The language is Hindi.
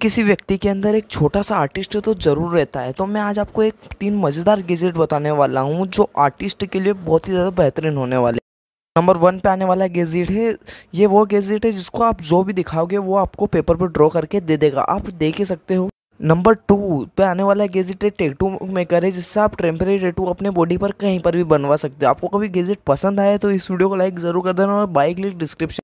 किसी व्यक्ति के अंदर एक छोटा सा आर्टिस्ट तो ज़रूर रहता है तो मैं आज आपको एक तीन मज़ेदार गैजेट बताने वाला हूँ जो आर्टिस्ट के लिए बहुत ही ज़्यादा बेहतरीन होने वाले नंबर वन पे आने वाला गैजेट है ये वो गैजेट है जिसको आप जो भी दिखाओगे वो आपको पेपर पर ड्रॉ करके दे देगा आप देख ही सकते हो नंबर टू पे आने वाला गैजेट है टेटू मेकर है जिससे आप टेम्प्रेरी टेटू अपने बॉडी पर कहीं पर भी बनवा सकते हो आपको कभी गैजेट पसंद आए तो इस वीडियो को लाइक ज़रूर कर देना और बाइक लिख डिस्क्रिप्शन